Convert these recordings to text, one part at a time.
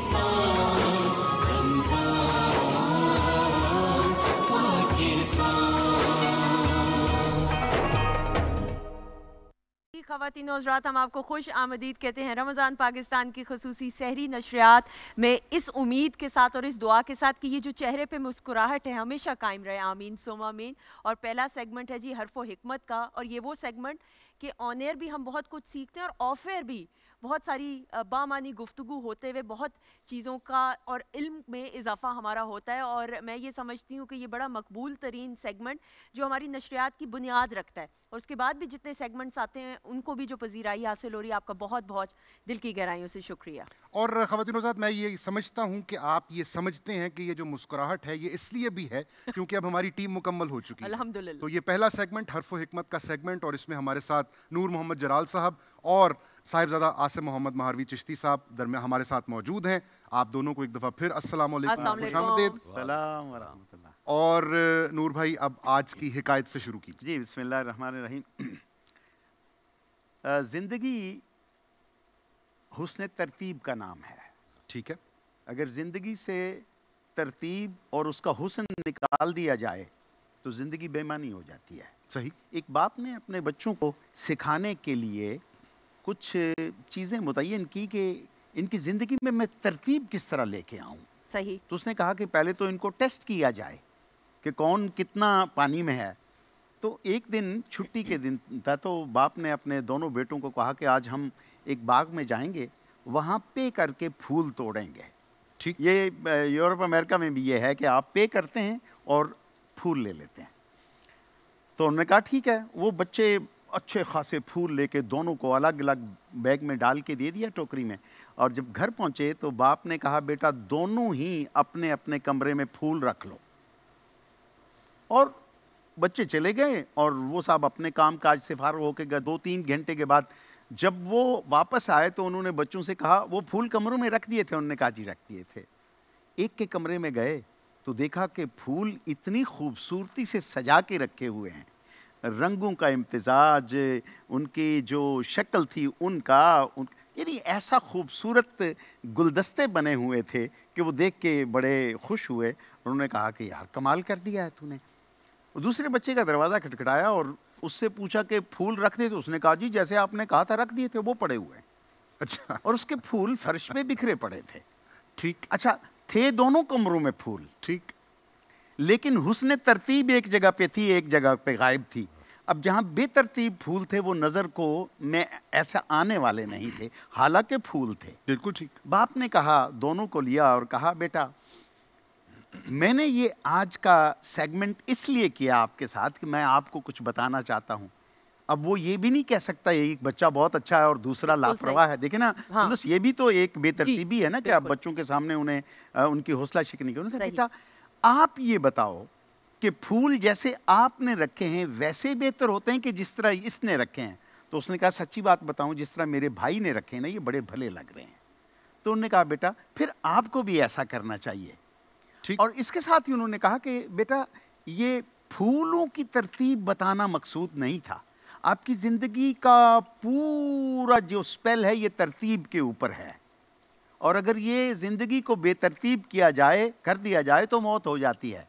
खातन खातिन हजरात हम आपको खुश आमदीद कहते हैं रमज़ान पाकिस्तान की खसूसी शहरी नशरियात में इस उम्मीद के साथ और इस दुआ के साथ कि ये जो चेहरे पे मुस्कुराहट है हमेशा कायम रहे आमीन सोमामीन और पहला सेगमेंट है जी हरफ हमत का और ये वो सेगमेंट कि ऑन एयर भी हम बहुत कुछ सीखते हैं और ऑफ एयर भी बहुत सारी बामानी गुफ्तु होते हुए बहुत चीज़ों का और इल्म में इजाफा हमारा होता है और मैं ये समझती हूँ कि ये बड़ा मकबूल तरीन सेगमेंट जो हमारी नशरियात की बुनियाद रखता है और उसके बाद भी जितने सेगमेंट्स आते हैं उनको भी जो पजीराई हासिल हो रही है आपका बहुत बहुत दिल की गहराइयों से शुक्रिया और ख़वान आजाद मैं ये समझता हूँ कि आप ये समझते हैं कि ये जो मुस्कुराहट है ये इसलिए भी है क्योंकि अब हमारी टीम मुकम्मल हो चुकी है तो ये पहला सेगमेंट हरफो हमत का सेगमेंट और इसमें हमारे साथ नूर मोहम्मद जलाल साहब और साहिबजादा आसिम मोहम्मद महारवी चिश्ती साहब दरमियान हमारे साथ मौजूद हैं आप दोनों को एक दफ़ा फिर असलम और नूर भाई अब आज की हिकायत से शुरू की जी बसमीम ज़िंदगी हुसन तरतीब का नाम है ठीक है अगर ज़िंदगी से तरतीब और उसका हुसन निकाल दिया जाए तो ज़िंदगी बेमानी हो जाती है सही एक बाप ने अपने बच्चों को सिखाने के लिए कुछ चीज़ें मुतयन की कि इनकी ज़िंदगी में मैं तरतीब किस तरह लेके आऊँ सही तो उसने कहा कि पहले तो इनको टेस्ट किया जाए कि कौन कितना पानी में है तो एक दिन छुट्टी के दिन था तो बाप ने अपने दोनों बेटों को कहा कि आज हम एक बाग में जाएंगे वहाँ पे करके फूल तोड़ेंगे ठीक ये यूरोप अमेरिका में भी ये है कि आप पे करते हैं और फूल ले लेते हैं तो उन्होंने कहा ठीक है वो बच्चे अच्छे खासे फूल लेके दोनों को अलग अलग बैग में डाल के दे दिया टोकरी में और जब घर पहुंचे तो बाप ने कहा बेटा दोनों ही अपने अपने कमरे में फूल रख लो और बच्चे चले गए और वो साहब अपने काम काज से फारग होकर गए दो तीन घंटे के बाद जब वो वापस आए तो उन्होंने बच्चों से कहा वो फूल कमरों में रख दिए थे उन्होंने कहा जी रख दिए थे एक के कमरे में गए तो देखा कि फूल इतनी खूबसूरती से सजा के रखे हुए हैं रंगों का इम्तजाज उनकी जो शक्ल थी उनका उन यानी ऐसा खूबसूरत गुलदस्ते बने हुए थे कि वो देख के बड़े खुश हुए उन्होंने कहा कि यार कमाल कर दिया है तूने दूसरे बच्चे का दरवाज़ा खटखटाया और उससे पूछा कि फूल रख दिए तो उसने कहा जी जैसे आपने कहा था रख दिए थे वो पड़े हुए अच्छा और उसके फूल फर्श पे बिखरे पड़े थे ठीक अच्छा थे दोनों कमरों में फूल ठीक लेकिन हुसन तरतीब एक जगह पे थी एक जगह पे गायब थी अब जहाँ बेतरतीब फूल थे वो नज़र को मैं ऐसे आने वाले नहीं थे हालांकि फूल थे बिल्कुल ठीक बाप ने कहा दोनों को लिया और कहा बेटा मैंने ये आज का सेगमेंट इसलिए किया आपके साथ कि मैं आपको कुछ बताना चाहता हूँ अब वो ये भी नहीं कह सकता एक बच्चा बहुत अच्छा है और दूसरा लापरवाह है देखे ना हाँ। तो ये भी तो एक बेतरतीबी है ना कि आप बच्चों के सामने उन्हें आ, उनकी हौसला शिकनी करो बेटा आप ये बताओ कि फूल जैसे आपने रखे हैं वैसे बेहतर होते हैं कि जिस तरह इसने रखे हैं तो उसने कहा सच्ची बात बताऊं जिस तरह मेरे भाई ने रखे हैं ना ये बड़े भले लग रहे हैं तो उन्होंने कहा बेटा फिर आपको भी ऐसा करना चाहिए और इसके साथ ही उन्होंने कहा कि बेटा ये फूलों की तरतीब बताना मकसूद नहीं था आपकी ज़िंदगी का पूरा जो स्पेल है ये तरतीब के ऊपर है और अगर ये ज़िंदगी को बेतरतीब किया जाए कर दिया जाए तो मौत हो जाती है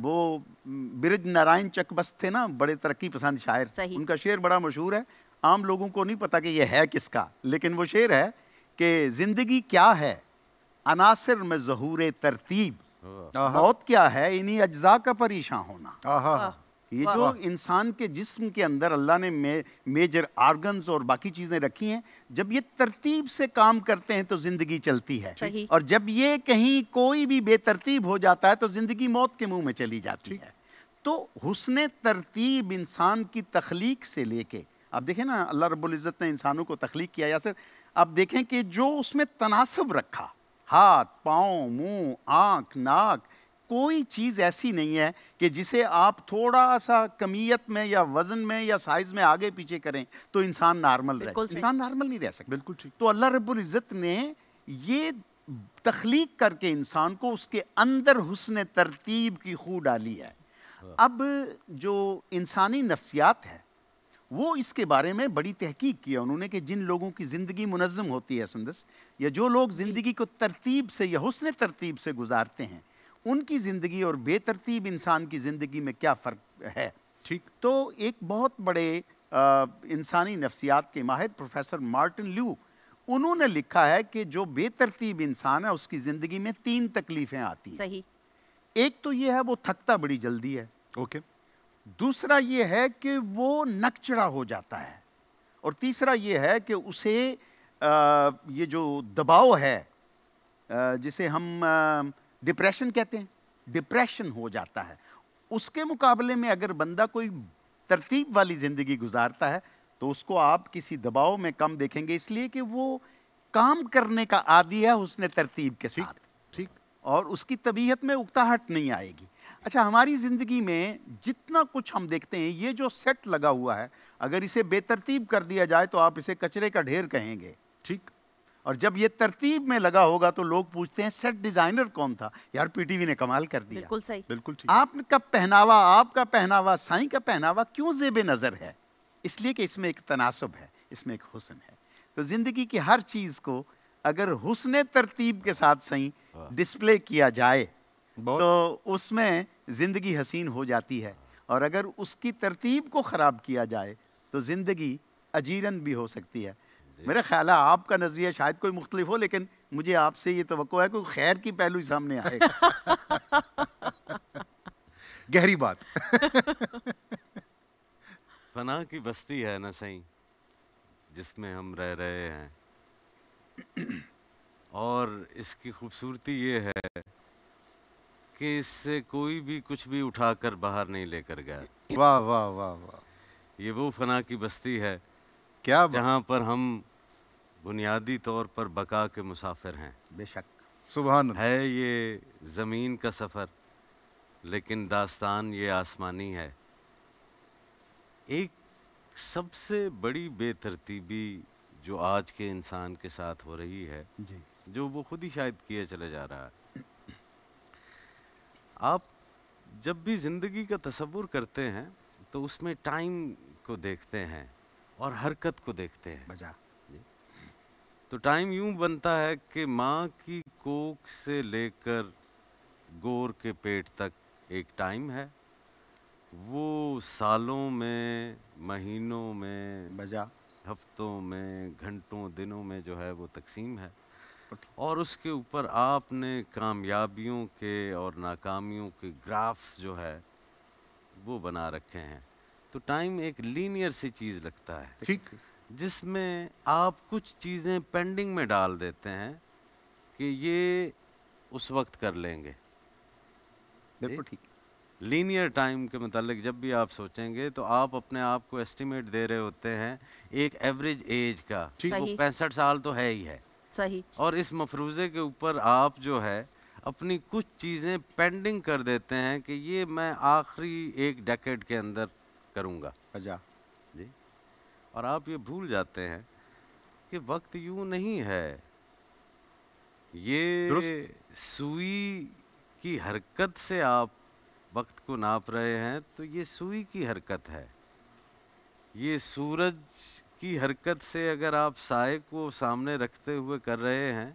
वो बिरज नारायण चकबस थे ना बड़े तरक्की पसंद शायर उनका शेर बड़ा मशहूर है आम लोगों को नहीं पता कि ये है किसका लेकिन वो शेर है कि ज़िंदगी क्या है अनासर में जहूर तरतीब हाँ। मौत क्या है इन्हीं अज्जा का परेशान होना हाँ। ये जो इंसान के जिस्म के अंदर अल्लाह ने मे, मेजर आर्गन्स और बाकी चीज़ें रखी हैं जब ये तरतीब से काम करते हैं तो ज़िंदगी चलती है और जब ये कहीं कोई भी बेतरतीब हो जाता है तो ज़िंदगी मौत के मुंह में चली जाती है तो हुसन तरतीब इंसान की तख्लीक से लेके आप देखें ना अल्लाह रबुल्जत ने इंसानों को तख्लीक किया या सर आप देखें कि जो उसमें तनासब रखा हाथ पाँव मुँह आँख नाक कोई चीज़ ऐसी नहीं है कि जिसे आप थोड़ा सा कमीयत में या वजन में या साइज में आगे पीछे करें तो इंसान नॉर्मल रहे इंसान नॉर्मल नहीं रह सकता बिल्कुल ठीक तो अल्लाह रब्बुल इज़्ज़त ने ये तख्लीक करके इंसान को उसके अंदर हुसन तरतीब की खू डाली है हाँ। अब जो इंसानी नफ्सियात है वो इसके बारे में बड़ी तहकीक किया उन्होंने कि जिन लोगों की ज़िंदगी मुनज़म होती है सुंदस या जो लोग ज़िंदगी को तरतीब से या हुसन तरतीब से गुजारते हैं उनकी ज़िंदगी और बेतरतीब इंसान की ज़िंदगी में क्या फ़र्क है ठीक तो एक बहुत बड़े इंसानी नफ्सियात के माहिर प्रोफेसर मार्टिन ल्यू उन्होंने लिखा है कि जो बेतरतीब इंसान है उसकी ज़िंदगी में तीन तकलीफ़ें आती हैं सही एक तो ये है वो थकता बड़ी जल्दी है ओके दूसरा ये है कि वो नकचड़ा हो जाता है और तीसरा ये है कि उसे आ, ये जो दबाव है आ, जिसे हम आ, डिप्रेशन कहते हैं डिप्रेशन हो जाता है उसके मुकाबले में अगर बंदा कोई तरतीब वाली ज़िंदगी गुजारता है तो उसको आप किसी दबाव में कम देखेंगे इसलिए कि वो काम करने का आदि है उसने तरतीब के साथ ठीक और उसकी तबीयत में उकताहट नहीं आएगी अच्छा हमारी ज़िंदगी में जितना कुछ हम देखते हैं ये जो सेट लगा हुआ है अगर इसे बेतरतीब कर दिया जाए तो आप इसे कचरे का ढेर कहेंगे ठीक और जब ये तरतीब में लगा होगा तो लोग पूछते हैं सेट डिजाइनर कौन था यार पीटीवी ने कमाल कर दिया बिल्कुल सही बिल्कुल ठीक आपका पहनावा आपका पहनावा साई का पहनावा क्यों जेब नज़र है इसलिए कि इसमें एक तनासब है इसमें एक हुसन है तो ज़िंदगी की हर चीज़ को अगर हुसन तरतीब के साथ सही डिस्प्ले किया जाए तो उसमें ज़िंदगी हसीन हो जाती है और अगर उसकी तरतीब को ख़राब किया जाए तो ज़िंदगी अजीरन भी हो सकती है मेरा ख्याल है आपका नज़रिया शायद कोई मुख्तलिफ हो लेकिन मुझे आपसे ये तो है कोई खैर की पहलू सामने आए गहरी बात फना की बस्ती है ना सही जिसमें हम रह रहे हैं और इसकी खूबसूरती ये है कि इससे कोई भी कुछ भी उठाकर बाहर नहीं लेकर गया वाह वाह वाह वाह ये वो फना की बस्ती है क्या जहाँ पर हम बुनियादी तौर पर बका के मुसाफिर हैं बेशक सुबह है ये ज़मीन का सफ़र लेकिन दास्तान ये आसमानी है एक सबसे बड़ी बेतरतीबी जो आज के इंसान के साथ हो रही है जी। जो वो खुद ही शायद किए चले जा रहा है आप जब भी ज़िंदगी का तस्वुर करते हैं तो उसमें टाइम को देखते हैं और हरकत को देखते हैं बजा तो टाइम यूं बनता है कि माँ की कोक से लेकर गोर के पेट तक एक टाइम है वो सालों में महीनों में बजा हफ्तों में घंटों दिनों में जो है वो तकसीम है और उसके ऊपर आपने कामयाबियों के और नाकामियों के ग्राफ्स जो है वो बना रखे हैं तो टाइम एक लीनियर सी चीज़ लगता है ठीक जिसमें आप कुछ चीज़ें पेंडिंग में डाल देते हैं कि ये उस वक्त कर लेंगे बिल्कुल ठीक लीनियर टाइम के मतलब जब भी आप सोचेंगे तो आप अपने आप को एस्टिमेट दे रहे होते हैं एक एवरेज एज का वो तो पैंसठ साल तो है ही है सही और इस मफरूजे के ऊपर आप जो है अपनी कुछ चीज़ें पेंडिंग कर देते हैं कि ये मैं आखिरी एक डेकेड के अंदर करूँगा अच्छा जी और आप ये भूल जाते हैं कि वक्त यूं नहीं है ये सुई की हरकत से आप वक्त को नाप रहे हैं तो ये सुई की हरकत है ये सूरज की हरकत से अगर आप साय को सामने रखते हुए कर रहे हैं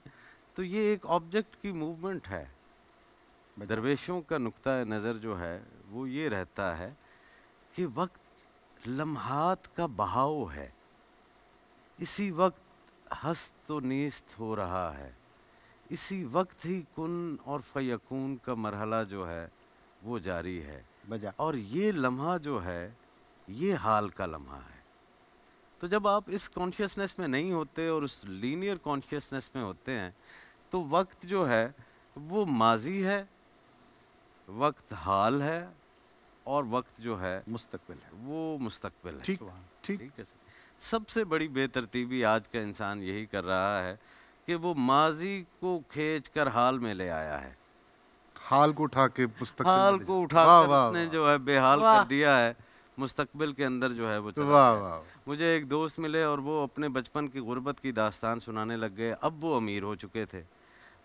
तो ये एक ऑब्जेक्ट की मूवमेंट है अच्छा। दरवेशों का नुकता नज़र जो है वो ये रहता है कि वक्त लम्हात का बहाव है इसी वक्त हस्त नेस्त हो रहा है इसी वक्त ही कुन और फयकून का मरहला जो है वो जारी है बजा और ये लम्हा जो है ये हाल का लम्हा है तो जब आप इस कॉन्शियसनेस में नहीं होते और उस लीनियर कॉन्शियसनेस में होते हैं तो वक्त जो है वो माजी है वक्त हाल है और वक्त जो है मुस्तकबिल है वो मुस्तकबिल है ठीक ठीक है सबसे बड़ी बेतरतीबी आज का इंसान यही कर रहा है कि वो माजी को खींच कर हाल में ले आया है हाल को उठा के हाल को उठा कर उसने जो है बेहाल कर दिया है मुस्तकबिल के अंदर जो है वो चला वा, वा, मुझे एक दोस्त मिले और वो अपने बचपन की गुर्बत की दास्तान सुनाने लग गए अब वो अमीर हो चुके थे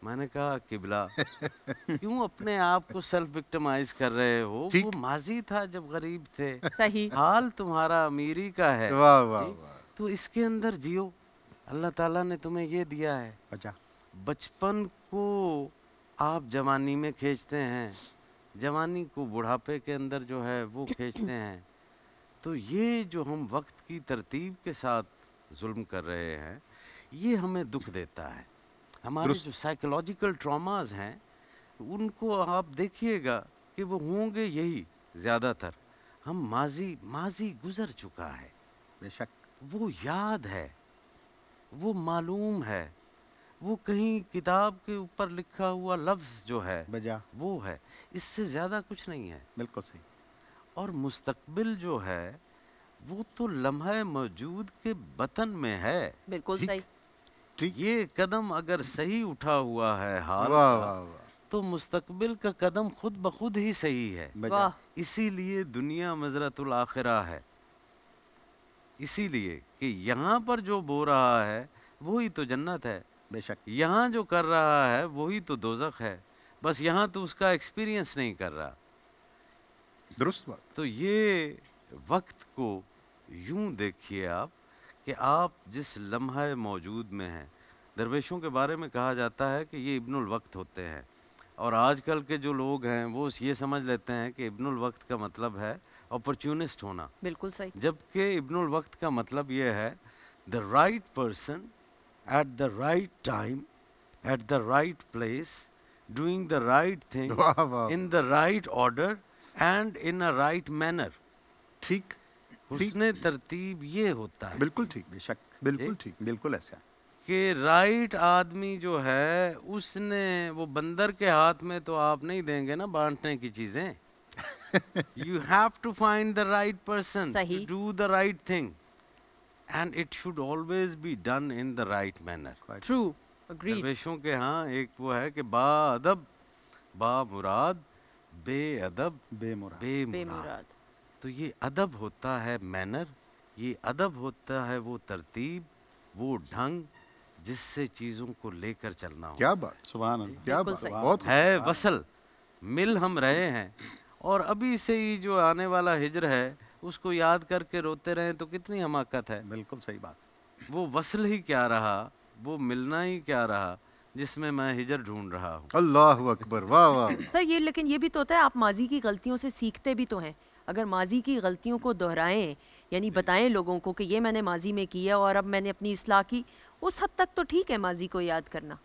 मैंने कहा किबला क्यों अपने आप को सेल्फ विक्टिमाइज कर रहे हो वो माजी था जब गरीब थे सही हाल तुम्हारा अमीरी का है वाह वाह वाह तो इसके अंदर जियो अल्लाह ताला ने तुम्हें ये दिया है अच्छा बचपन को आप जवानी में खींचते हैं जवानी को बुढ़ापे के अंदर जो है वो खींचते हैं तो ये जो हम वक्त की तरतीब के साथ जुल्म कर रहे हैं ये हमें दुख देता है हमारे जो साइकोलॉजिकल ट्रॉमाज हैं उनको आप देखिएगा कि वो होंगे यही ज़्यादातर हम माजी माजी गुजर चुका है बेशक वो याद है वो मालूम है वो कहीं किताब के ऊपर लिखा हुआ लफ्ज़ जो है बजा वो है इससे ज़्यादा कुछ नहीं है बिल्कुल सही और मुस्तकबिल जो है वो तो लम्हा मौजूद के बतन में है बिल्कुल सही तो ये कदम अगर सही उठा हुआ है हाल वाह वाह वाह तो मुस्तकबिल का कदम खुद ब खुद ही सही है इसीलिए दुनिया मजरतुल आखिरा है इसीलिए कि यहाँ पर जो बो रहा है वही तो जन्नत है बेशक यहाँ जो कर रहा है वही तो दोजक है बस यहाँ तो उसका एक्सपीरियंस नहीं कर रहा दुरुस्त बात तो ये वक्त को यूं देखिए आप कि आप जिस लम्हा मौजूद में हैं दरवेशों के बारे में कहा जाता है कि ये इब्नुल वक्त होते हैं और आजकल के जो लोग हैं वो ये समझ लेते हैं कि इब्नुल वक्त का मतलब है अपॉर्चुनिस्ट होना बिल्कुल सही जबकि इब्नुल वक्त का मतलब ये है the right person at the right time at the right place doing the right thing in the right order and in a right manner ठीक उसने तरतीब ये होता है बिल्कुल ठीक बेशक बिल्कुल ठीक बिल्कुल ऐसा कि राइट आदमी जो है उसने वो बंदर के हाथ में तो आप नहीं देंगे ना बांटने की चीजें you have to find the right person do the right thing and it should always be done in the right manner true दरवेशों के हाँ एक वो है कि अदब बा मुराद मुराद बे मुराद तो ये अदब होता है मैनर ये अदब होता है वो तरतीब वो ढंग जिससे चीज़ों को लेकर चलना हो क्या बात सुबह क्या बात बहुत है वसल मिल हम रहे हैं और अभी से ही जो आने वाला हिजर है उसको याद करके रोते रहे तो कितनी हमाकत है बिल्कुल सही बात वो वसल ही क्या रहा वो मिलना ही क्या रहा जिसमें मैं हिजर ढूंढ रहा हूँ अल्लाह अकबर वाह वाह सर ये लेकिन ये भी तो होता है आप माजी की गलतियों से सीखते भी तो हैं अगर माजी की गलतियों को दोहराएं यानी बताएं लोगों को कि ये मैंने माजी में किया और अब मैंने अपनी असलाह की उस हद तक तो ठीक है माजी को याद करना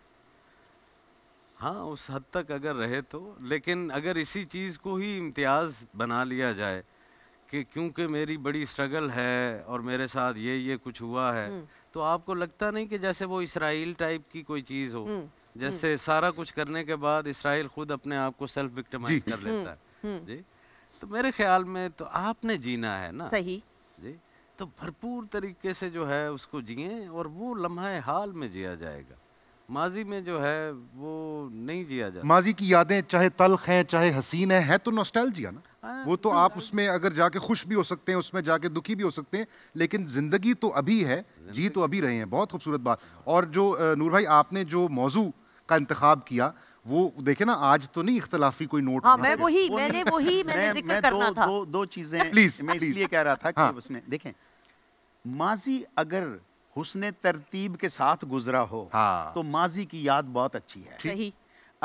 हाँ उस हद तक अगर रहे तो लेकिन अगर इसी चीज़ को ही इम्तियाज़ बना लिया जाए कि क्योंकि मेरी बड़ी स्ट्रगल है और मेरे साथ ये ये कुछ हुआ है हम्म। तो आपको लगता नहीं कि जैसे वो इसराइल टाइप की कोई चीज़ हो हम्म, हम्म। जैसे सारा कुछ करने के बाद इसराइल खुद अपने आप को सेल्फ विक्टिमाइज कर लेता है जी तो मेरे ख्याल में तो आपने जीना है ना सही जी तो भरपूर तरीके से जो है उसको जिए और वो लम्हा हाल में जिया जाएगा माजी में जो है वो नहीं जिया जाता माजी की यादें चाहे तलख हैं चाहे हसीन है, है तो नोस्टैल्जिया ना आ, वो तो, तो आप उसमें अगर जाके खुश भी हो सकते हैं उसमें जाके दुखी भी हो सकते हैं लेकिन ज़िंदगी तो अभी है जी तो अभी रहे हैं बहुत खूबसूरत बात और जो नूर भाई आपने जो मौजू का इंतखब किया वो देखे ना आज तो नहीं इख्तलाफी कोई नोट हाँ, मैं वही मैंने वही मैंने जिक्र मैं करना दो, था दो, दो चीजें प्लीज मैं इसलिए कह रहा था कि हाँ. उसमें देखें माजी अगर हुसने तरतीब के साथ गुजरा हो हाँ. तो माजी की याद बहुत अच्छी है सही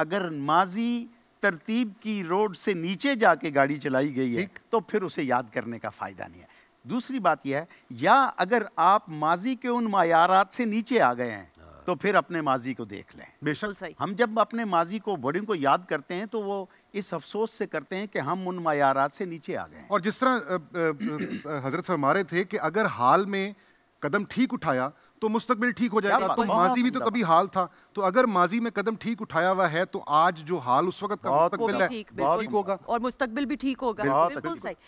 अगर माजी तरतीब की रोड से नीचे जाके गाड़ी चलाई गई है तो फिर उसे याद करने का फायदा नहीं है दूसरी बात यह है या अगर आप माजी के उन मायारात से नीचे आ गए हैं तो फिर अपने माजी को देख लें बेशक हम जब अपने माजी को बड़ी को याद करते हैं तो वो इस अफसोस से करते हैं कि हम उन मैारात से नीचे आ गए और जिस तरह हजरत फरमा रहे थे कि अगर हाल में कदम ठीक उठाया तो मुस्तकबिल ठीक हो जाएगा तो माजी भी तो कभी हाल था तो अगर माजी में कदम ठीक उठाया हुआ है तो आज जो हाल उस वक्त का मुस्तकबिल है ठीक होगा और मुस्तकबिल भी ठीक होगा बिल्कुल सही